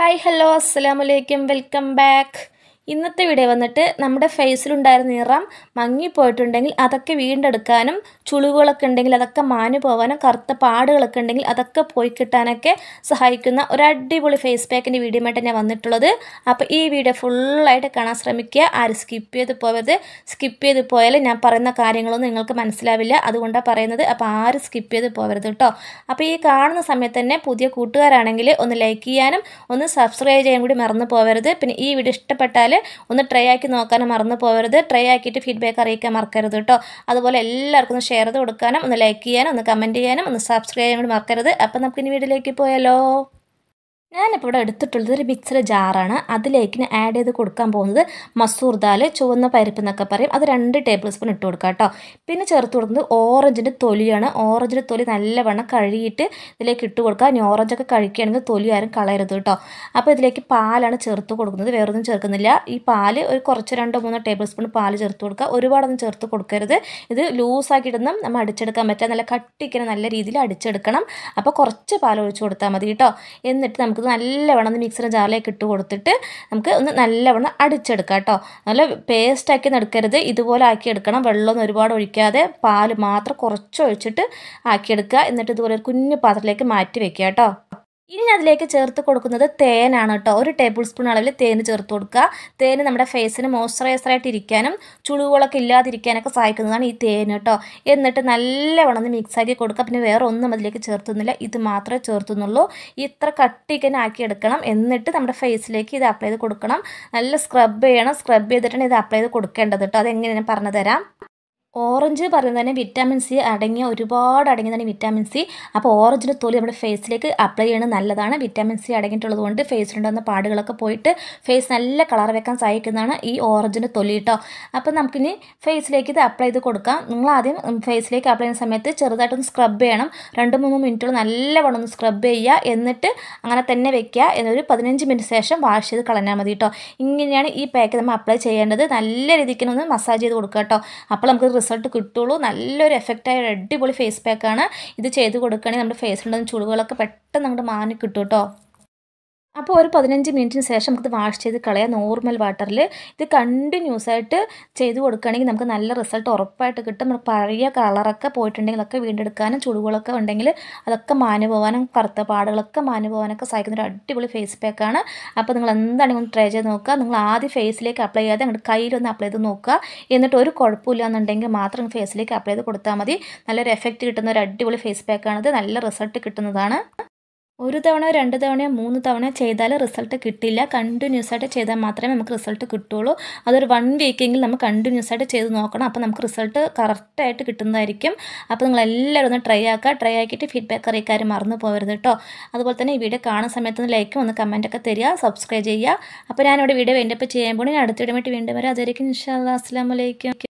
hi hello അസ്സാമലൈക്കും welcome back ഇന്നത്തെ video വന്നിട്ട് നമ്മുടെ ഫേസിലുണ്ടായിരുന്ന നിറം മങ്ങിപ്പോയിട്ടുണ്ടെങ്കിൽ അതൊക്കെ വീണ്ടെടുക്കാനും ചുളിവുകളൊക്കെ ഉണ്ടെങ്കിൽ അതൊക്കെ മാഞ്ഞു പോകാനും കറുത്ത പാടുകളൊക്കെ ഉണ്ടെങ്കിൽ അതൊക്കെ പോയി കിട്ടാനൊക്കെ സഹായിക്കുന്ന ഒരു അടിപൊളി ഫേസ് പാക്കിൻ്റെ വീഡിയോ ആയിട്ട് ഞാൻ വന്നിട്ടുള്ളത് അപ്പോൾ ഈ വീഡിയോ ഫുള്ളായിട്ട് കാണാൻ ശ്രമിക്കുക ആരും സ്കിപ്പ് ചെയ്ത് പോയത് സ്കിപ്പ് ചെയ്ത് പോയാൽ ഞാൻ പറയുന്ന കാര്യങ്ങളൊന്നും നിങ്ങൾക്ക് മനസ്സിലാവില്ല അതുകൊണ്ടാണ് പറയുന്നത് അപ്പോൾ ആരും സ്കിപ്പ് ചെയ്ത് പോകരുത് കേട്ടോ അപ്പോൾ ഈ കാണുന്ന സമയത്ത് തന്നെ പുതിയ കൂട്ടുകാരാണെങ്കിൽ ഒന്ന് ലൈക്ക് ചെയ്യാനും ഒന്ന് സബ്സ്ക്രൈബ് ചെയ്യാൻ കൂടി മറന്നു പോകരുത് പിന്നെ ഈ വീഡിയോ ഇഷ്ടപ്പെട്ടാൽ ഒന്ന് ട്രൈ ആക്കി നോക്കാനും മറന്നു പോകരുത് ട്രൈ ആക്കിയിട്ട് ഫീഡ്ബാക്ക് അറിയിക്കാൻ മറക്കരുത് കേട്ടോ അതുപോലെ എല്ലാവർക്കും ഒന്ന് ഷെയർ ചെയ്ത് കൊടുക്കാനും ഒന്ന് ലൈക്ക് ചെയ്യാനും ഒന്ന് കമൻറ്റ് ചെയ്യാനും ഒന്ന് സബ്സ്ക്രൈബ് ചെയ്യാനും മറക്കരുത് അപ്പം നമുക്ക് ഇനി വീഡിയോയിലേക്ക് പോയാലോ ഞാനിപ്പോൾ ഇവിടെ എടുത്തിട്ടുള്ളത് ഒരു മിക്സിയുടെ ജാറാണ് അതിലേക്ക് ആഡ് ചെയ്ത് കൊടുക്കാൻ പോകുന്നത് മസൂർ ദാൽ ചുവന്ന പരിപ്പ് എന്നൊക്കെ പറയും അത് രണ്ട് ടേബിൾ സ്പൂൺ ഇട്ട് കൊടുക്കാം കേട്ടോ പിന്നെ ചേർത്ത് കൊടുക്കുന്നത് ഓറഞ്ചിൻ്റെ തൊലിയാണ് ഓറഞ്ചിൻ്റെ തൊലി നല്ലവണ്ണം കഴുകിയിട്ട് ഇതിലേക്ക് ഇട്ട് കൊടുക്കുക ഇനി ഓറഞ്ചൊക്കെ കഴിക്കുകയാണെങ്കിൽ തൊലി ആരും കളയരുത് കേട്ടോ അപ്പോൾ ഇതിലേക്ക് പാലാണ് ചേർത്ത് കൊടുക്കുന്നത് വേറൊന്നും ചേർക്കുന്നില്ല ഈ പാല് ഒരു കുറച്ച് രണ്ടോ മൂന്നോ ടേബിൾ സ്പൂൺ പാല് ചേർത്ത് കൊടുക്കുക ഒരുപാടൊന്നും ചേർത്ത് കൊടുക്കരുത് ഇത് ലൂസാക്കിയിട്ടൊന്നും നമ്മൾ അടിച്ചെടുക്കാൻ പറ്റുക നല്ല കട്ടിക്കിനെ നല്ല രീതിയിൽ അടിച്ചെടുക്കണം അപ്പോൾ കുറച്ച് പാൽ ഒഴിച്ച് കൊടുത്താൽ മതി കേട്ടോ എന്നിട്ട് നമുക്ക് നമുക്ക് നല്ലവണ്ണം ഒന്ന് മിക്സിയുടെ ജാറിലേക്ക് ഇട്ട് കൊടുത്തിട്ട് നമുക്ക് ഒന്ന് നല്ലവണ്ണം അടിച്ചെടുക്കാം കേട്ടോ നല്ല പേസ്റ്റാക്കി എടുക്കരുത് ഇതുപോലെ ആക്കി എടുക്കണം വെള്ളമൊന്നും ഒരുപാട് ഒഴിക്കാതെ പാല് മാത്രം കുറച്ച് ഒഴിച്ചിട്ട് ആക്കിയെടുക്കുക എന്നിട്ട് ഇതുപോലെ ഒരു കുഞ്ഞു പാത്രത്തിലേക്ക് മാറ്റി വെക്കുക കേട്ടോ ഇനി അതിലേക്ക് ചേർത്ത് കൊടുക്കുന്നത് തേനാണ് കേട്ടോ ഒരു ടേബിൾ സ്പൂൺ അളവിൽ തേൻ ചേർത്ത് കൊടുക്കുക തേൻ നമ്മുടെ ഫേസിന് മോയ്സ്ചറൈസറായിട്ട് ഇരിക്കാനും ചുളിവുകളൊക്കെ ഇല്ലാതിരിക്കാനൊക്കെ സഹായിക്കുന്നതാണ് ഈ തേൻ കേട്ടോ എന്നിട്ട് നല്ലവണ്ണം മിക്സാക്കി കൊടുക്കുക പിന്നെ വേറെ ഒന്നും അതിലേക്ക് ചേർത്തുന്നില്ല ഇത് മാത്രമേ ചേർത്തുന്നുള്ളൂ ഇത്ര ആക്കി എടുക്കണം എന്നിട്ട് നമ്മുടെ ഫേസിലേക്ക് ഇത് അപ്ലൈ ചെയ്ത് കൊടുക്കണം നല്ല സ്ക്രബ് ചെയ്യണം സ്ക്രബ് ചെയ്തിട്ടാണ് ഇത് അപ്ലൈ ചെയ്ത് കൊടുക്കേണ്ടത് കേട്ടോ അതെങ്ങനെ ഞാൻ പറഞ്ഞുതരാം ഓറഞ്ച് പറയുന്നത് തന്നെ വിറ്റാമിൻ സി അടങ്ങിയ ഒരുപാട് അടങ്ങിയതാണ് വിറ്റാമിൻ സി അപ്പോൾ ഓറഞ്ചിൻ്റെ തൊലി നമ്മുടെ ഫേസിലേക്ക് അപ്ലൈ ചെയ്യുന്നത് നല്ലതാണ് വിറ്റാമിൻ സി അടങ്ങിയിട്ടുള്ളത് കൊണ്ട് ഫേസിലുണ്ടാകുന്ന പാടുകളൊക്കെ പോയിട്ട് ഫേസ് നല്ല കളർ വെക്കാൻ സഹായിക്കുന്നതാണ് ഈ ഓറഞ്ചിൻ്റെ തൊലി കേട്ടോ അപ്പോൾ നമുക്കിനി ഫേസിലേക്ക് ഇത് അപ്ലൈ ചെയ്ത് കൊടുക്കാം നിങ്ങൾ ആദ്യം ഫേസിലേക്ക് അപ്ലൈ ചെയ്യുന്ന സമയത്ത് ചെറുതായിട്ടൊന്ന് സ്ക്രബ് ചെയ്യണം രണ്ട് മൂന്ന് മിനിറ്റോളം നല്ലവണ്ണം ഒന്ന് സ്ക്രബ് ചെയ്യുക എന്നിട്ട് അങ്ങനെ തന്നെ വെക്കുക എന്നൊരു പതിനഞ്ച് മിനിറ്റ് ശേഷം വാഷ് ചെയ്ത് കളഞ്ഞാൽ മതി കേട്ടോ ഇങ്ങനെയാണ് ഈ പാക്ക് നമ്മൾ അപ്ലൈ ചെയ്യേണ്ടത് നല്ല രീതിക്ക് ഒന്ന് മസാജ് ചെയ്ത് കൊടുക്കുക കേട്ടോ അപ്പോൾ നമുക്ക് റിസൾട്ട് കിട്ടുള്ളൂ നല്ലൊരു എഫക്റ്റായ ഒരു അടിപൊളി ഫേസ് പാക്കാണ് ഇത് ചെയ്ത് കൊടുക്കുകയാണെങ്കിൽ നമ്മുടെ ഫേസിലുണ്ടെന്ന് ചുളിവുകളൊക്കെ പെട്ടെന്ന് അങ്ങോട്ട് മാനി കിട്ടും കേട്ടോ അപ്പോൾ ഒരു പതിനഞ്ച് മിനിറ്റിന് ശേഷം നമുക്കിത് വാഷ് ചെയ്ത് കളയാം നോർമൽ വാട്ടറിൽ ഇത് കണ്ടിന്യൂസ് ആയിട്ട് ചെയ്ത് കൊടുക്കുകയാണെങ്കിൽ നമുക്ക് നല്ല റിസൾട്ട് ഉറപ്പായിട്ട് കിട്ടും പഴയ കളറൊക്കെ പോയിട്ടുണ്ടെങ്കിൽ ഒക്കെ വീണ്ടെടുക്കാനും ചുടുകളൊക്കെ ഉണ്ടെങ്കിൽ അതൊക്കെ മാനു പോകാനും കറുത്ത പാടുകളൊക്കെ മാനു പോകാനൊക്കെ സഹായിക്കുന്ന ഒരു അടിപൊളി ഫേസ് പാക്കാണ് അപ്പോൾ നിങ്ങൾ എന്താണെങ്കിലും ഒന്ന് ട്രൈ ചെയ്ത് നോക്കുക നിങ്ങൾ ആദ്യം ഫേസിലേക്ക് അപ്ലൈ ചെയ്യാതെ അങ്ങോട്ട് കയ്യിലൊന്ന് അപ്ലൈ ചെയ്ത് നോക്കുക എന്നിട്ട് ഒരു കുഴപ്പമില്ല എന്നുണ്ടെങ്കിൽ മാത്രം ഫേസിലേക്ക് അപ്ലൈ ചെയ്ത് കൊടുത്താൽ മതി നല്ലൊരു എഫക്റ്റ് കിട്ടുന്ന ഒരു അടിപൊളി ഫേസ് പാക്കാണിത് നല്ല റിസൾട്ട് കിട്ടുന്നതാണ് ഒരു തവണയോ രണ്ട് തവണയോ മൂന്ന് തവണയോ ചെയ്താൽ റിസൾട്ട് കിട്ടില്ല കണ്ടിന്യൂസ് ആയിട്ട് ചെയ്താൽ മാത്രമേ നമുക്ക് റിസൾട്ട് കിട്ടുള്ളൂ അതൊരു വൺ വീക്കെങ്കിൽ നമ്മൾ കണ്ടിന്യൂസ് ആയിട്ട് ചെയ്ത് നോക്കണം അപ്പോൾ നമുക്ക് റിസൾട്ട് കറക്റ്റായിട്ട് കിട്ടുന്നതായിരിക്കും അപ്പോൾ നിങ്ങൾ എല്ലാവരും ഒന്ന് ട്രൈ ആക്കുക ട്രൈ ആക്കിയിട്ട് ഫീഡ്ബാക്ക് അറിയിക്കാൻ മറന്നു പോകരുത് കേട്ടോ അതുപോലെ തന്നെ ഈ വീഡിയോ കാണുന്ന സമയത്ത് ഒന്ന് ലൈക്കും ഒന്ന് കമൻറ്റൊക്കെ തരിക സബ്സ്ക്രൈബ് ചെയ്യുക അപ്പോൾ ഞാനിവിടെ വീഡിയോ വേണ്ടപ്പോൾ ചെയ്യാൻ പോകണം ഞാൻ അടുത്തിടമായിട്ട് വീണ്ടും വരാം അതായിരിക്കും ഇൻഷാല്ലാ അസ്സാം വലൈക്കും